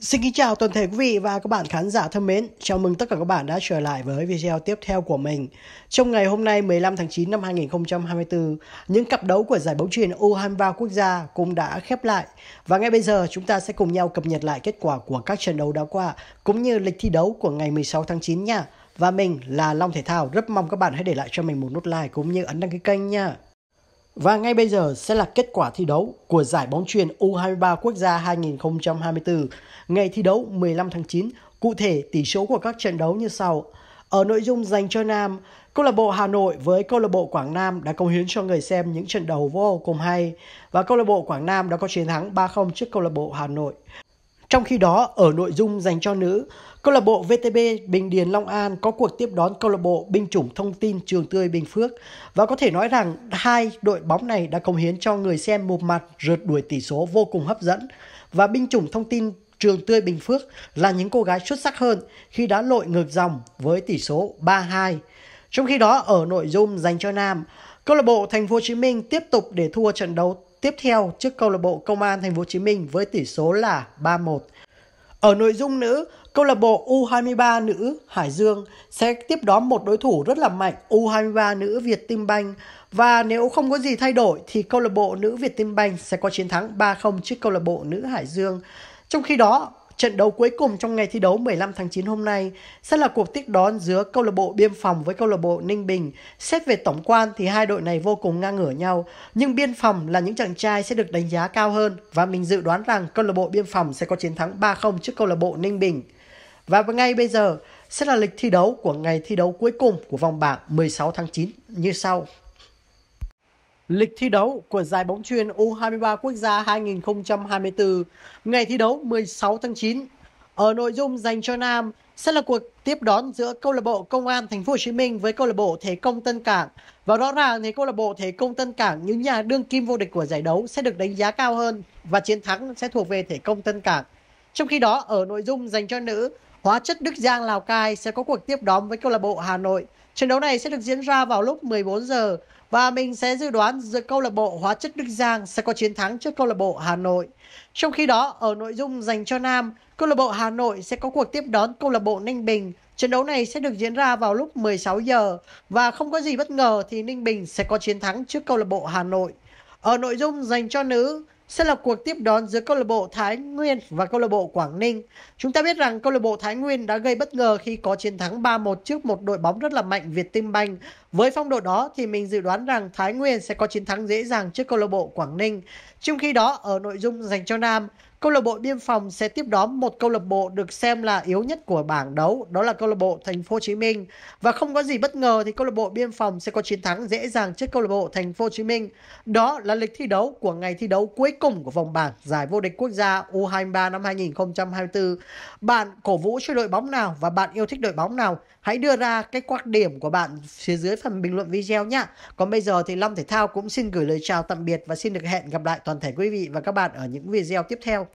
Xin kính chào toàn thể quý vị và các bạn khán giả thân mến. Chào mừng tất cả các bạn đã trở lại với video tiếp theo của mình. Trong ngày hôm nay 15 tháng 9 năm 2024, những cặp đấu của giải bóng truyền U23 quốc gia cũng đã khép lại. Và ngay bây giờ chúng ta sẽ cùng nhau cập nhật lại kết quả của các trận đấu đã qua cũng như lịch thi đấu của ngày 16 tháng 9 nha. Và mình là Long Thể Thao, rất mong các bạn hãy để lại cho mình một nút like cũng như ấn đăng ký kênh nha. Và ngay bây giờ sẽ là kết quả thi đấu của giải bóng truyền U23 quốc gia 2024. Ngày thi đấu 15 tháng 9, cụ thể tỷ số của các trận đấu như sau. Ở nội dung dành cho nam, câu lạc bộ Hà Nội với câu lạc bộ Quảng Nam đã công hiến cho người xem những trận đấu vô cùng hay và câu lạc bộ Quảng Nam đã có chiến thắng 3-0 trước câu lạc bộ Hà Nội. Trong khi đó, ở nội dung dành cho nữ, câu lạc bộ VTB Bình Điền Long An có cuộc tiếp đón câu lạc bộ binh chủng thông tin Trường Tươi Bình Phước và có thể nói rằng hai đội bóng này đã cống hiến cho người xem một mặt rượt đuổi tỷ số vô cùng hấp dẫn và binh chủng thông tin Trường Tươi Bình Phước là những cô gái xuất sắc hơn khi đã lội ngược dòng với tỷ số 3-2. Trong khi đó ở nội dung dành cho nam, câu lạc bộ Thành phố Hồ Chí Minh tiếp tục để thua trận đấu tiếp theo trước câu lạc bộ Công an Thành phố Hồ Chí Minh với tỷ số là 3-1. Ở nội dung nữ, câu lạc bộ U23 nữ Hải Dương sẽ tiếp đón một đối thủ rất là mạnh U23 nữ Việt Tim Banh và nếu không có gì thay đổi thì câu lạc bộ nữ Việt Tim Banh sẽ có chiến thắng 3-0 trước câu lạc bộ nữ Hải Dương. Trong khi đó, Trận đấu cuối cùng trong ngày thi đấu 15 tháng 9 hôm nay sẽ là cuộc tiếp đón giữa câu lạc bộ Biên phòng với câu lạc bộ Ninh Bình. Xét về tổng quan thì hai đội này vô cùng ngang ngửa nhau, nhưng Biên phòng là những chàng trai sẽ được đánh giá cao hơn và mình dự đoán rằng câu lạc bộ Biên phòng sẽ có chiến thắng 3-0 trước câu lạc bộ Ninh Bình. Và ngay bây giờ sẽ là lịch thi đấu của ngày thi đấu cuối cùng của vòng bảng 16 tháng 9 như sau. Lịch thi đấu của giải bóng chuyền U23 quốc gia 2024, ngày thi đấu 16 tháng 9. Ở nội dung dành cho nam sẽ là cuộc tiếp đón giữa câu lạc bộ Công an Thành phố Hồ Chí Minh với câu lạc bộ Thể công Tân Cảng. Và rõ ràng thì câu lạc bộ Thể công Tân Cảng những nhà đương kim vô địch của giải đấu sẽ được đánh giá cao hơn và chiến thắng sẽ thuộc về Thể công Tân Cảng. Trong khi đó ở nội dung dành cho nữ, Hóa chất Đức Giang Lào Cai sẽ có cuộc tiếp đón với câu lạc bộ Hà Nội. Trận đấu này sẽ được diễn ra vào lúc 14 giờ và mình sẽ dự đoán giữa câu lạc bộ Hóa chất Đức Giang sẽ có chiến thắng trước câu lạc bộ Hà Nội. Trong khi đó, ở nội dung dành cho nam, câu lạc bộ Hà Nội sẽ có cuộc tiếp đón câu lạc bộ Ninh Bình. Trận đấu này sẽ được diễn ra vào lúc 16 giờ và không có gì bất ngờ thì Ninh Bình sẽ có chiến thắng trước câu lạc bộ Hà Nội. Ở nội dung dành cho nữ, sẽ là cuộc tiếp đón giữa câu lạc bộ Thái Nguyên và câu lạc bộ Quảng Ninh. Chúng ta biết rằng câu lạc bộ Thái Nguyên đã gây bất ngờ khi có chiến thắng 3-1 trước một đội bóng rất là mạnh Việt Tim Banh. Với phong độ đó thì mình dự đoán rằng Thái Nguyên sẽ có chiến thắng dễ dàng trước câu lạc bộ Quảng Ninh. Trong khi đó ở nội dung dành cho Nam, Câu lạc bộ Biên phòng sẽ tiếp đón một câu lạc bộ được xem là yếu nhất của bảng đấu, đó là câu lạc bộ Thành phố Hồ Chí Minh. Và không có gì bất ngờ thì câu lạc bộ Biên phòng sẽ có chiến thắng dễ dàng trước câu lạc bộ Thành phố Hồ Chí Minh. Đó là lịch thi đấu của ngày thi đấu cuối cùng của vòng bảng giải vô địch quốc gia U23 năm 2024. Bạn cổ vũ cho đội bóng nào và bạn yêu thích đội bóng nào? Hãy đưa ra cái quan điểm của bạn phía dưới phần bình luận video nhé. Còn bây giờ thì Long Thể Thao cũng xin gửi lời chào tạm biệt và xin được hẹn gặp lại toàn thể quý vị và các bạn ở những video tiếp theo.